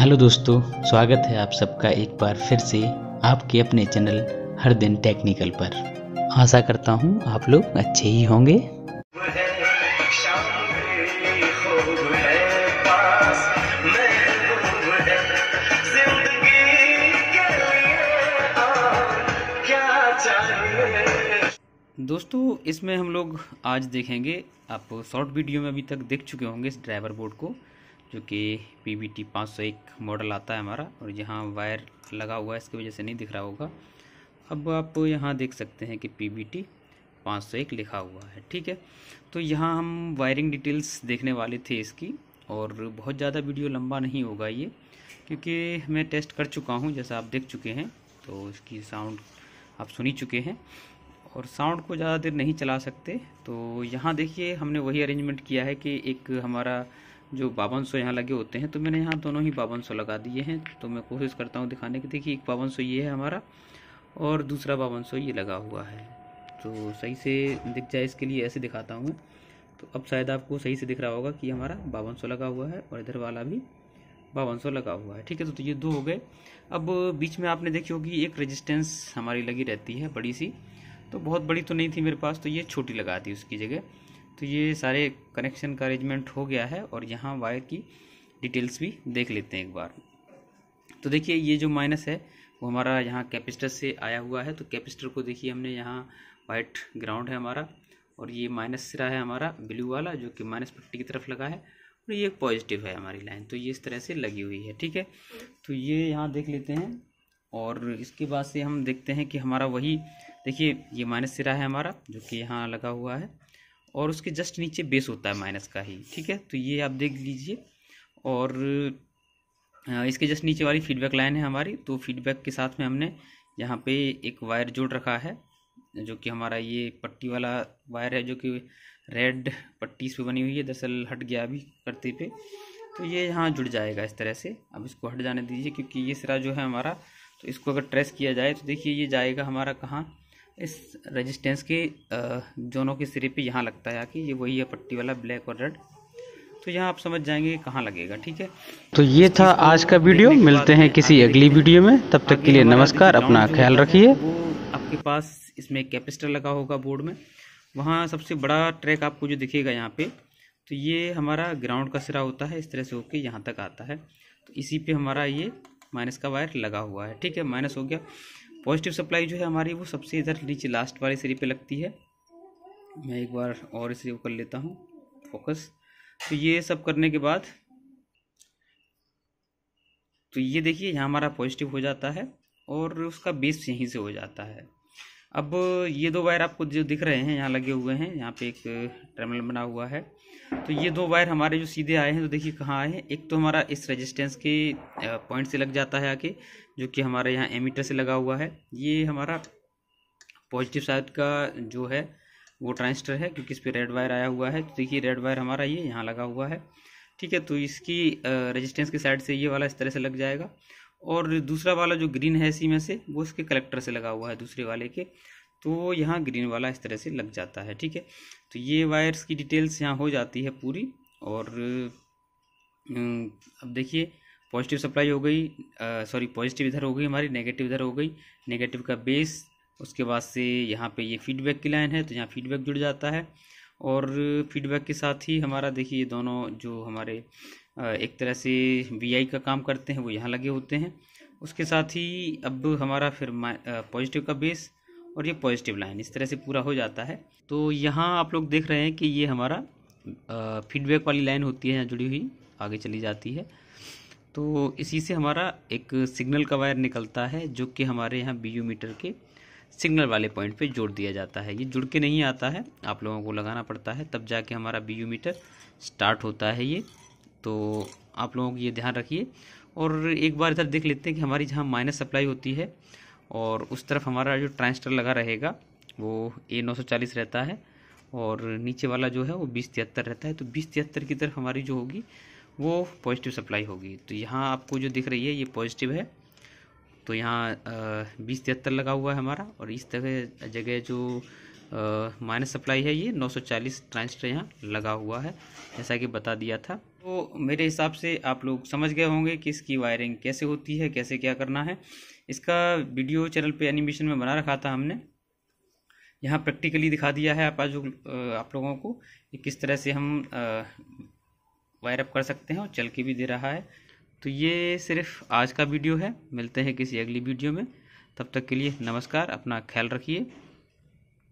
hello दोस्तों स्वागत है आप सबका एक बार फिर से आपके अपने चैनल हर दिन टेक्निकल पर आशा करता हूँ आप लोग अच्छे ही होंगे दोस्तों इसमें हम लोग आज देखेंगे आप शॉर्ट वीडियो में अभी तक देख चुके होंगे इस ड्राइवर बोर्ड को जो कि पी बी टी पाँच सौ एक मॉडल आता है हमारा और यहाँ वायर लगा हुआ है इसकी वजह से नहीं दिख रहा होगा अब आप यहाँ देख सकते हैं कि पी बी टी पाँच सौ एक लिखा हुआ है ठीक है तो यहाँ हम वायरिंग डिटेल्स देखने वाले थे इसकी और बहुत ज़्यादा वीडियो लंबा नहीं होगा ये क्योंकि मैं टेस्ट कर चुका हूँ जैसा आप देख चुके हैं तो इसकी साउंड आप सुनी चुके हैं और साउंड को ज़्यादा देर नहीं चला सकते तो यहाँ देखिए हमने वही अरेंजमेंट किया है कि एक हमारा जो बावन सौ यहाँ लगे होते हैं तो मैंने यहाँ दोनों ही बावन सौ लगा दिए हैं तो मैं कोशिश करता हूँ दिखाने की देखिए एक बावन सौ ये है हमारा और दूसरा बावन सौ ये लगा हुआ है तो सही से दिख जाए इसके लिए ऐसे दिखाता हूँ मैं तो अब शायद आपको सही से दिख रहा होगा कि हमारा बावन सौ लगा हुआ है और इधर वाला भी बावन सौ लगा हुआ है ठीक है तो, तो ये दो हो गए अब बीच में आपने देखी होगी एक रजिस्टेंस हमारी लगी रहती है बड़ी सी तो बहुत बड़ी तो नहीं थी मेरे पास तो ये छोटी लगा थी उसकी जगह तो ये सारे कनेक्शन का अरेंजमेंट हो गया है और यहाँ वायर की डिटेल्स भी देख लेते हैं एक बार तो देखिए ये जो माइनस है वो हमारा यहाँ कैपेसिटर से आया हुआ है तो कैपेसिटर को देखिए हमने यहाँ वाइट ग्राउंड है हमारा और ये माइनस सिरा है हमारा ब्लू वाला जो कि माइनस पट्टी की तरफ लगा है और ये एक पॉजिटिव है हमारी लाइन तो ये इस तरह से लगी हुई है ठीक है तो ये यहाँ देख लेते हैं और इसके बाद से हम देखते हैं कि हमारा वही देखिए ये माइनस सिरा है हमारा जो कि यहाँ लगा हुआ है और उसके जस्ट नीचे बेस होता है माइनस का ही ठीक है तो ये आप देख लीजिए और इसके जस्ट नीचे वाली फीडबैक लाइन है हमारी तो फीडबैक के साथ में हमने यहाँ पे एक वायर जोड़ रखा है जो कि हमारा ये पट्टी वाला वायर है जो कि रेड पट्टी इस पर बनी हुई है दरअसल हट गया अभी करते पे तो ये यहाँ जुड़ जाएगा इस तरह से अब इसको हट जाने दीजिए क्योंकि ये सिरा जो है हमारा तो इसको अगर ट्रेस किया जाए तो देखिए ये जाएगा हमारा कहाँ इस रेजिस्टेंस के जोनों के सिरे पे यहाँ लगता है कि ये वही है पट्टी वाला ब्लैक और रेड तो यहाँ आप समझ जाएंगे कहाँ लगेगा ठीक है तो ये था आज का वीडियो मिलते हैं किसी अगली वीडियो में तब तक के लिए नमस्कार अपना ख्याल रखिए आपके पास इसमें कैपेसिटर लगा होगा बोर्ड में वहाँ सबसे बड़ा ट्रैक आपको जो दिखेगा यहाँ पे तो ये हमारा ग्राउंड का सिरा होता है इस तरह से होके यहाँ तक आता है तो इसी पे हमारा ये माइनस का वायर लगा हुआ है ठीक है माइनस हो गया पॉजिटिव सप्लाई जो है हमारी वो सबसे इधर नीचे लास्ट वाले सिरे पे लगती है मैं एक बार और इसे कर लेता हूँ फोकस तो ये सब करने के बाद तो ये देखिए यहाँ हमारा पॉजिटिव हो जाता है और उसका बेस यहीं से हो जाता है अब ये दो वायर आपको जो दिख रहे हैं यहाँ लगे हुए हैं यहाँ पे एक टर्मिनल बना हुआ है तो ये दो वायर हमारे जो सीधे आए हैं तो देखिए कहाँ आए हैं एक तो हमारा इस रेजिस्टेंस के पॉइंट से लग जाता है आके जो कि हमारे यहाँ एमीटर से लगा हुआ है ये हमारा पॉजिटिव साइड का जो है वो ट्रांसटर है क्योंकि इस पर रेड वायर आया हुआ है तो देखिए रेड वायर हमारा ये यहाँ लगा हुआ है ठीक है तो इसकी रजिस्टेंस के साइड से ये वाला इस तरह से लग जाएगा और दूसरा वाला जो ग्रीन है इसी में से वो इसके कलेक्टर से लगा हुआ है दूसरे वाले के तो यहाँ ग्रीन वाला इस तरह से लग जाता है ठीक है तो ये वायर्स की डिटेल्स यहाँ हो जाती है पूरी और हम्म, अब देखिए पॉजिटिव सप्लाई हो गई सॉरी पॉजिटिव इधर हो गई हमारी नेगेटिव इधर हो गई नेगेटिव का बेस उसके बाद से यहाँ पे ये फीडबैक की लाइन है तो यहाँ फीडबैक जुड़ जाता है और फीडबैक के साथ ही हमारा देखिए दोनों जो हमारे एक तरह से वी का काम करते हैं वो यहाँ लगे होते हैं उसके साथ ही अब हमारा फिर पॉजिटिव का बेस और ये पॉजिटिव लाइन इस तरह से पूरा हो जाता है तो यहाँ आप लोग देख रहे हैं कि ये हमारा फीडबैक वाली लाइन होती है यहाँ जुड़ी हुई आगे चली जाती है तो इसी से हमारा एक सिग्नल का वायर निकलता है जो कि हमारे यहाँ बी मीटर के सिग्नल वाले पॉइंट पे जोड़ दिया जाता है ये जुड़ के नहीं आता है आप लोगों को लगाना पड़ता है तब जाके हमारा बी मीटर स्टार्ट होता है ये तो आप लोगों को ये ध्यान रखिए और एक बार इधर देख लेते हैं कि हमारी जहाँ माइनस सप्लाई होती है और उस तरफ हमारा जो ट्रांसटर लगा रहेगा वो ए नौ सौ चालीस रहता है और नीचे वाला जो है वो बीस तिहत्तर रहता है तो बीस तिहत्तर की तरफ हमारी जो होगी वो पॉजिटिव सप्लाई होगी तो यहाँ आपको जो दिख रही है ये पॉजिटिव है तो यहाँ बीस तिहत्तर लगा हुआ है हमारा और इस तरह जगह जो माइनस सप्लाई है ये 940 ट्रांजिस्टर यहाँ लगा हुआ है जैसा कि बता दिया था तो मेरे हिसाब से आप लोग समझ गए होंगे कि इसकी वायरिंग कैसे होती है कैसे क्या करना है इसका वीडियो चैनल पे एनिमेशन में बना रखा था हमने यहाँ प्रैक्टिकली दिखा दिया है आप आज आप लोगों को कि किस तरह से हम वायरअप कर सकते हैं और चल के भी दे रहा है तो ये सिर्फ आज का वीडियो है मिलते हैं किसी अगली वीडियो में तब तक के लिए नमस्कार अपना ख्याल रखिए